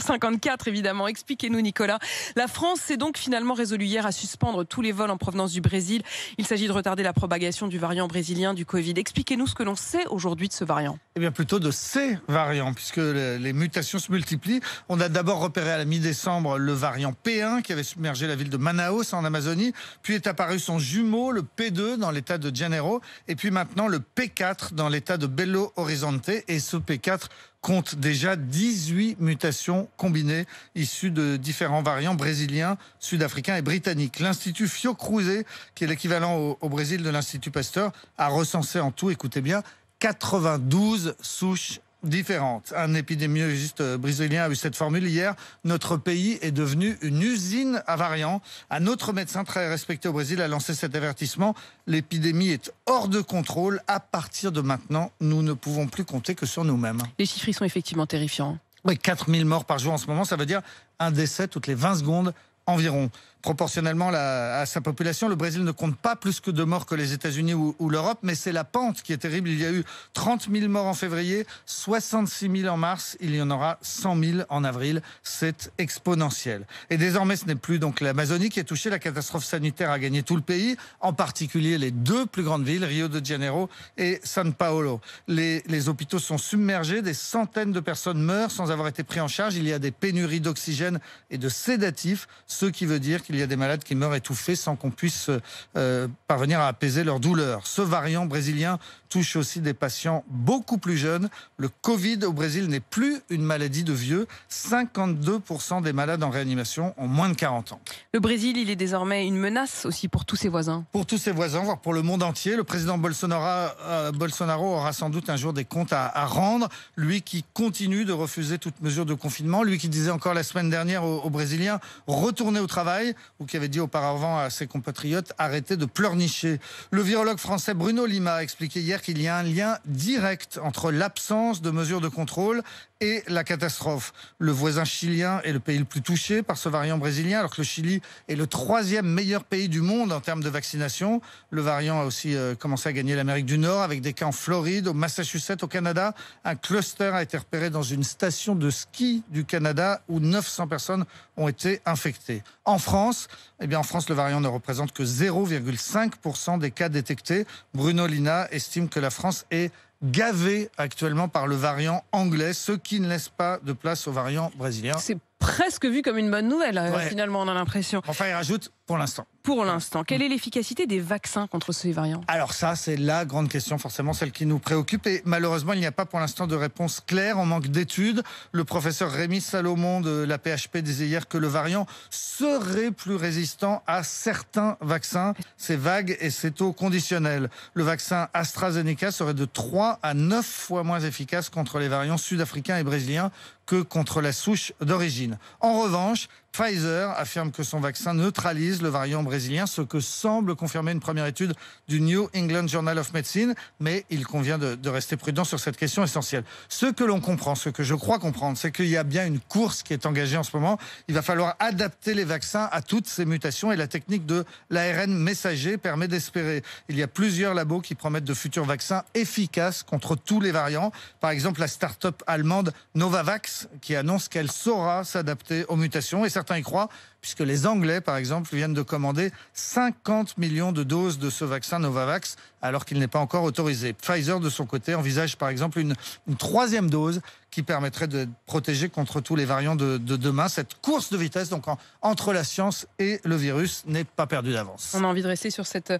54 évidemment. Expliquez-nous Nicolas. La France s'est donc finalement résolue hier à suspendre tous les vols en provenance du Brésil. Il s'agit de retarder la propagation du variant brésilien du Covid. Expliquez-nous ce que l'on sait aujourd'hui de ce variant. Eh bien plutôt de ces variants puisque les mutations se multiplient. On a d'abord repéré à la mi-décembre le variant P1 qui avait submergé la ville de Manaus en Amazonie, puis est apparu son jumeau le P2 dans l'état de Janeiro et puis maintenant le P4 dans l'état de Belo Horizonte et ce P4 compte déjà 18 mutations combinées issues de différents variants brésiliens, sud-africains et britanniques. L'Institut Fiocruzé, qui est l'équivalent au, Brésil de l'Institut Pasteur, a recensé en tout, écoutez bien, 92 souches différentes. Un épidémiologiste brésilien a eu cette formule hier. Notre pays est devenu une usine à variants. Un autre médecin très respecté au Brésil a lancé cet avertissement. L'épidémie est hors de contrôle. À partir de maintenant, nous ne pouvons plus compter que sur nous-mêmes. Les chiffres sont effectivement terrifiants. Oui, 4000 morts par jour en ce moment, ça veut dire un décès toutes les 20 secondes environ proportionnellement à sa population. Le Brésil ne compte pas plus que de morts que les États-Unis ou, l'Europe, mais c'est la pente qui est terrible. Il y a eu 30 000 morts en février, 66 000 en mars, il y en aura 100 000 en avril. C'est exponentiel. Et désormais, ce n'est plus donc l'Amazonie qui est touchée. La catastrophe sanitaire a gagné tout le pays, en particulier les deux plus grandes villes, Rio de Janeiro et San Paolo. Les, hôpitaux sont submergés, des centaines de personnes meurent sans avoir été pris en charge. Il y a des pénuries d'oxygène et de sédatifs, ce qui veut dire qu'il il y a des malades qui meurent étouffés sans qu'on puisse euh, parvenir à apaiser leur douleur. Ce variant brésilien touche aussi des patients beaucoup plus jeunes. Le Covid au Brésil n'est plus une maladie de vieux. 52% des malades en réanimation ont moins de 40 ans. Le Brésil, il est désormais une menace aussi pour tous ses voisins. Pour tous ses voisins, voire pour le monde entier. Le président Bolsonaro, euh, aura sans doute un jour des comptes à, rendre. Lui qui continue de refuser toute mesure de confinement. Lui qui disait encore la semaine dernière aux Brésiliens, retournez au travail ou qui avait dit auparavant à ses compatriotes arrêtez de pleurnicher. Le virologue français Bruno Lima a expliqué hier qu'il y a un lien direct entre l'absence de mesures de contrôle et la catastrophe. Le voisin chilien est le pays le plus touché par ce variant brésilien, alors que le Chili est le troisième meilleur pays du monde en termes de vaccination. Le variant a aussi euh, commencé à gagner l'Amérique du Nord avec des cas en Floride, au Massachusetts, au Canada. Un cluster a été repéré dans une station de ski du Canada où 900 personnes ont été infectées. En France, eh bien en France, le variant ne représente que 0,5% des cas détectés. Bruno Lina estime que la France est Gavé actuellement par le variant anglais, ce qui ne laisse pas de place au variant brésilien. C'est presque vu comme une bonne nouvelle, euh, finalement, on a l'impression. Enfin, il rajoute pour l'instant. Pour l'instant. Quelle est l'efficacité des vaccins contre ces variants Alors ça, c'est la grande question, forcément celle qui nous préoccupe. Et malheureusement, il n'y a pas pour l'instant de réponse claire. On manque d'études. Le professeur Rémi Salomon de la PHP disait hier que le variant serait plus résistant à certains vaccins. C'est vague et c'est au conditionnel. Le vaccin AstraZeneca serait de 3 à 9 fois moins efficace contre les variants sud-africains et brésiliens que contre la souche d'origine. En revanche, Pfizer affirme que son vaccin neutralise le variant brésilien, ce que semble confirmer une première étude du New England Journal of Medicine, mais il convient de, rester prudent sur cette question essentielle. Ce que l'on comprend, ce que je crois comprendre, c'est qu'il y a bien une course qui est engagée en ce moment. Il va falloir adapter les vaccins à toutes ces mutations et la technique de l'ARN messager permet d'espérer. Il y a plusieurs labos qui promettent de futurs vaccins efficaces contre tous les variants. Par exemple, la start-up allemande Novavax qui annonce qu'elle saura s'adapter aux mutations et certains y croient, puisque les Anglais, par exemple, viennent de commander 50 millions de doses de ce vaccin Novavax, alors qu'il n'est pas encore autorisé. Pfizer, de son côté, envisage par exemple une, troisième dose qui permettrait de protéger contre tous les variants de, demain. Cette course de vitesse, donc entre la science et le virus, n'est pas perdue d'avance. On a envie de rester sur cette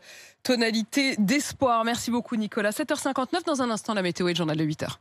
tonalité d'espoir. Merci beaucoup, Nicolas. 7h59, dans un instant, la météo et le journal de 8h.